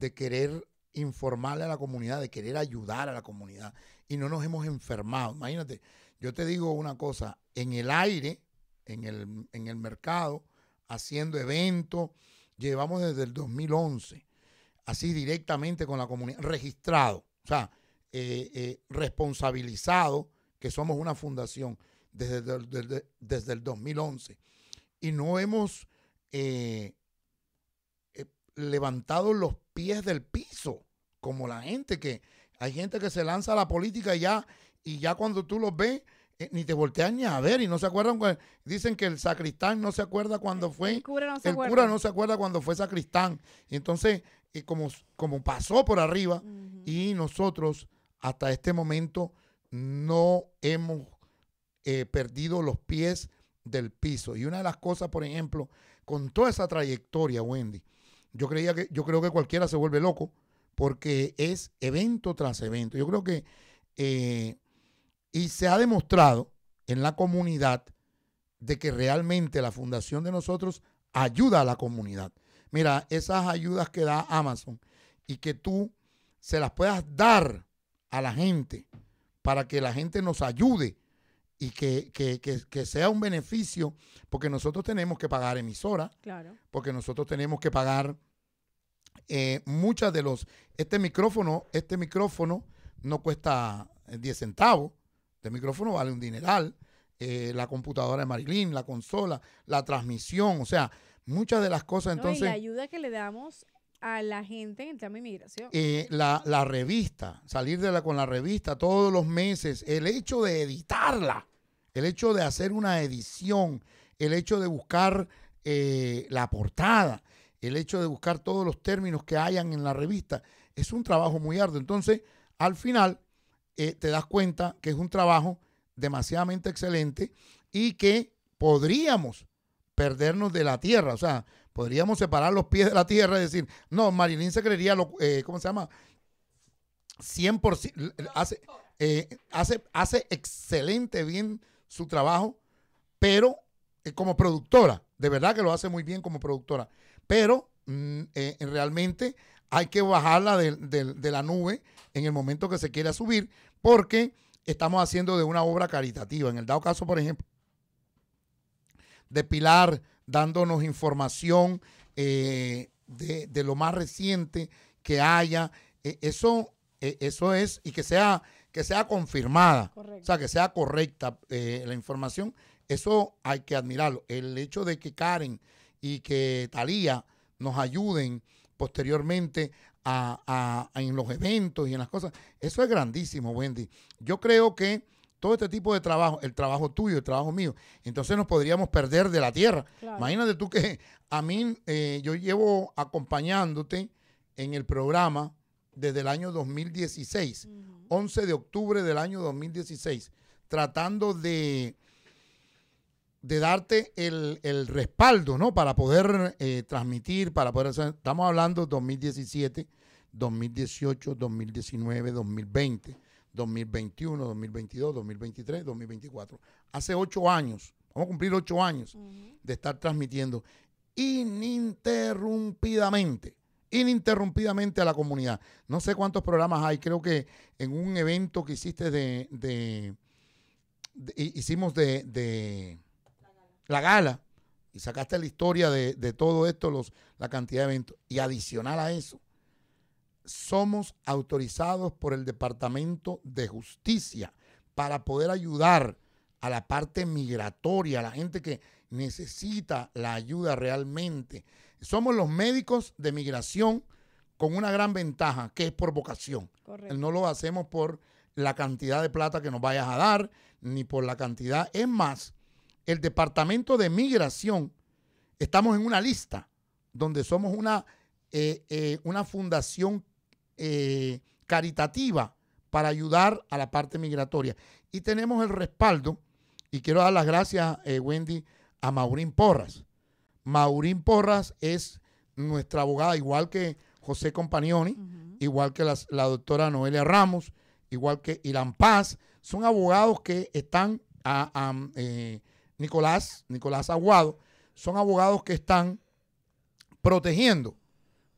de querer informarle a la comunidad, de querer ayudar a la comunidad. Y no nos hemos enfermado. Imagínate, yo te digo una cosa, en el aire, en el, mercado, haciendo eventos, llevamos desde el 2011, así directamente con la comunidad, registrado, o sea, eh, eh, responsabilizado, que somos una fundación desde el, 2011. Y no hemos eh, levantado los pies del piso, como la gente que hay gente que se lanza a la política ya, y ya cuando tú los ves, eh, ni te voltean ni a ver y no se acuerdan. Dicen que el sacristán no se acuerda cuando fue. El cura no se, acuerda. cuando fue sacristán. Y entonces, como, como pasó por arriba, y nosotros hasta este momento no hemos eh, perdido los pies del piso. Y una de las cosas, por ejemplo, con toda esa trayectoria, Wendy, yo, creía que, yo creo que cualquiera se vuelve loco porque es evento tras evento. Yo creo que, eh, y se ha demostrado en la comunidad de que realmente la fundación de nosotros ayuda a la comunidad. Mira, esas ayudas que da Amazon y que tú se las puedas dar a la gente para que la gente nos ayude y que, sea un beneficio, porque nosotros tenemos que pagar emisora, claro. porque nosotros tenemos que pagar eh, muchas de los... Este micrófono, este micrófono no cuesta 10 eh, centavos, este micrófono vale un dineral, eh, la computadora de Marilyn, la consola, la transmisión, o sea, muchas de las cosas Y la ayuda que le damos a la gente en el tema de inmigración. la, la, revista, salir de la, con la revista todos los meses, el hecho de editarla, el hecho de hacer una edición, el hecho de buscar eh, la portada, el hecho de buscar todos los términos que hayan en la revista, es un trabajo muy arduo. Entonces, al final, eh, te das cuenta que es un trabajo demasiadamente excelente y que podríamos perdernos de la tierra. O sea, podríamos separar los pies de la tierra y decir, no, Marilyn se creería, lo, eh, ¿cómo se llama? 100%, hace, eh, hace, hace excelente bien su trabajo, pero eh, como productora, de verdad que lo hace muy bien como productora, pero mm, eh, realmente hay que bajarla de, la nube en el momento que se quiera subir, porque estamos haciendo de una obra caritativa. En el dado caso, por ejemplo, de Pilar dándonos información eh, de, lo más reciente que haya. eso, eso es, y que sea que sea confirmada, o sea, que sea correcta eh, la información, eso hay que admirarlo. El hecho de que Karen y que Talía nos ayuden posteriormente a, en los eventos y en las cosas, eso es grandísimo, Wendy. Yo creo que todo este tipo de trabajo, el trabajo tuyo, el trabajo mío. Entonces nos podríamos perder de la tierra. Imagínate tú que a mí, eh, yo llevo acompañándote en el programa desde el año 2016, 11 de octubre del año 2016, tratando de, de darte el, respaldo, ¿no? Para poder transmitir, para poder hacer, estamos hablando 2017, 2018, 2019, 2020, 2021, 2022, 2023, 2024. Hace ocho años, vamos a cumplir ocho años de estar transmitiendo ininterrumpidamente ininterrumpidamente a la comunidad. No sé cuántos programas hay, creo que en un evento que hiciste de, hicimos de, la, gala. y sacaste la historia de, todo esto, los, la cantidad de eventos. Y adicional a eso, somos autorizados por el Departamento de Justicia para poder ayudar a la parte migratoria, a la gente que necesita la ayuda realmente. Somos los médicos de migración con una gran ventaja, que es por vocación. No lo hacemos por la cantidad de plata que nos vayas a dar, ni por la cantidad. Es más, el Departamento de Migración, estamos en una lista donde somos una, eh, eh, una fundación eh, caritativa para ayudar a la parte migratoria. Y tenemos el respaldo, y quiero dar las gracias, Wendy, a Maurín Porras, Maurín Porras es nuestra abogada, igual que José Companioni, igual que la doctora Noelia Ramos, igual que Ilan Paz. Son abogados que están a, eh, Nicolás, Nicolás Aguado, son abogados que están protegiendo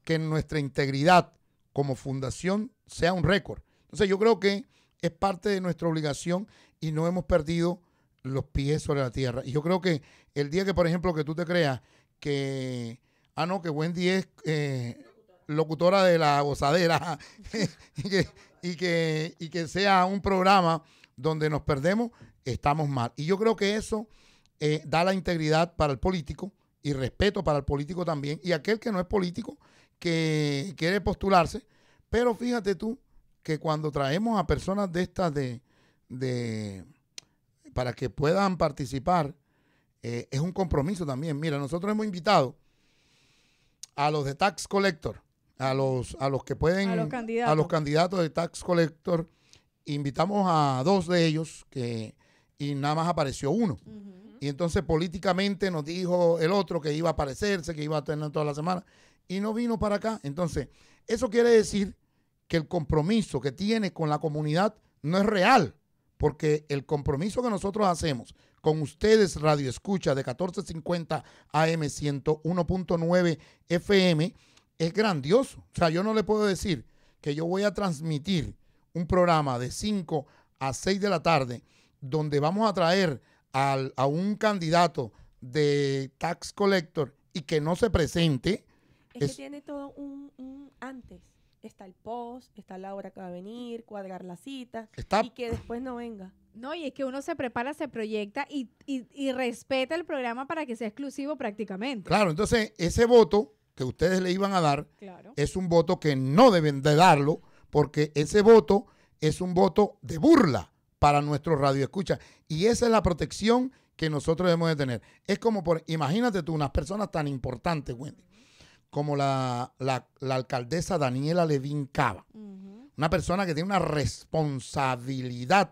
que nuestra integridad como fundación sea un récord. Entonces yo creo que es parte de nuestra obligación y no hemos perdido los pies sobre la tierra. Y yo creo que el día que, por ejemplo, que tú te creas que, ah, no, que Wendy es eh, locutora de la gozadera y, que, que, sea un programa donde nos perdemos, estamos mal. Y yo creo que eso eh, da la integridad para el político y respeto para el político también. Y aquel que no es político, que quiere postularse. Pero fíjate tú que cuando traemos a personas de estas de para que puedan participar, eh, es un compromiso también. Mira, nosotros hemos invitado a los de Tax Collector, a los, a los que pueden, a los, candidatos. de Tax Collector, invitamos a dos de ellos que, y nada más apareció uno. Y entonces políticamente nos dijo el otro que iba a aparecerse, que iba a tener toda la semana, y no vino para acá. Entonces, eso quiere decir que el compromiso que tiene con la comunidad no es real porque el compromiso que nosotros hacemos con ustedes, Radio Escucha de 1450 AM 101.9 FM, es grandioso. O sea, yo no le puedo decir que yo voy a transmitir un programa de 5 a 6 de la tarde donde vamos a traer al, a un candidato de tax collector y que no se presente. Es, que tiene todo un antes está el post, está la hora que va a venir, cuadrar la cita y que después no venga. No, y es que uno se prepara, se proyecta y, respeta el programa para que sea exclusivo prácticamente. Claro, entonces ese voto que ustedes le iban a dar es un voto que no deben de darlo porque ese voto es un voto de burla para nuestro radio escucha y esa es la protección que nosotros debemos de tener. Es como por, imagínate tú, unas personas tan importantes, Wendy, como la, alcaldesa Daniela Levin Cava. Una persona que tiene una responsabilidad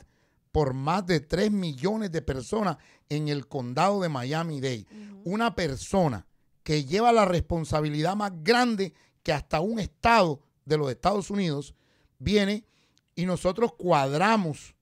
por más de 3 millones de personas en el condado de Miami-Dade. Una persona que lleva la responsabilidad más grande que hasta un estado de los Estados Unidos viene y nosotros cuadramos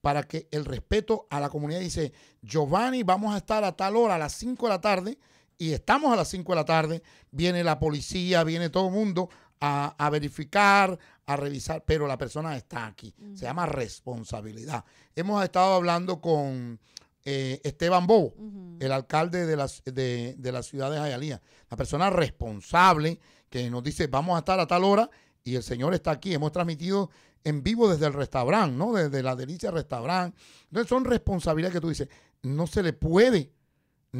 para que el respeto a la comunidad dice, Giovanni, vamos a estar a tal hora, a las 5 de la tarde, y estamos a las 5 de la tarde, viene la policía, viene todo el mundo a, verificar, a revisar, pero la persona está aquí. Se llama responsabilidad. Hemos estado hablando con eh, Esteban Bobo, el alcalde de la, de, ciudad de Jayalía, la persona responsable que nos dice vamos a estar a tal hora y el señor está aquí. Hemos transmitido en vivo desde el restaurante, ¿no? Desde la delicia restaurante. Entonces son responsabilidades que tú dices, no se le puede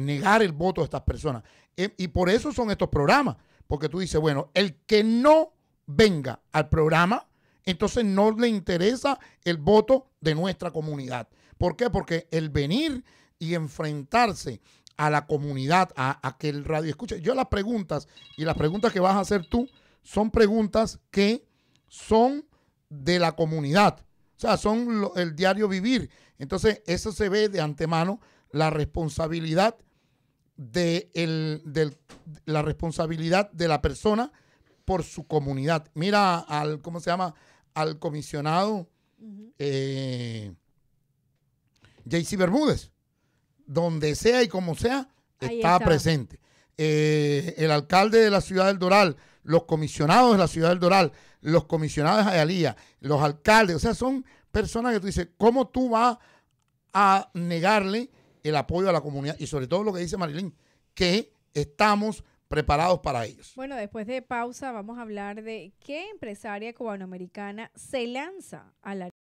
negar el voto de estas personas. y por eso son estos programas, porque tú dices, bueno, el que no venga al programa, entonces no le interesa el voto de nuestra comunidad. ¿Por qué? Porque el venir y enfrentarse a la comunidad, a, aquel que el radio escuche. Yo las preguntas y las preguntas que vas a hacer tú son preguntas que son de la comunidad. O sea, son el diario vivir. Entonces, eso se ve de antemano la responsabilidad de, la responsabilidad de la persona por su comunidad. Mira al, ¿cómo se llama? Al comisionado JC eh, Bermúdez. Donde sea y como sea, está, presente. Eh, el alcalde de la ciudad del Doral, los comisionados de la ciudad del Doral, los comisionados de Ayalía, los alcaldes, o sea, son personas que tú dices, ¿cómo tú vas a negarle el apoyo a la comunidad y sobre todo lo que dice Marilyn, que estamos preparados para ellos. Bueno, después de pausa vamos a hablar de qué empresaria cubanoamericana se lanza a la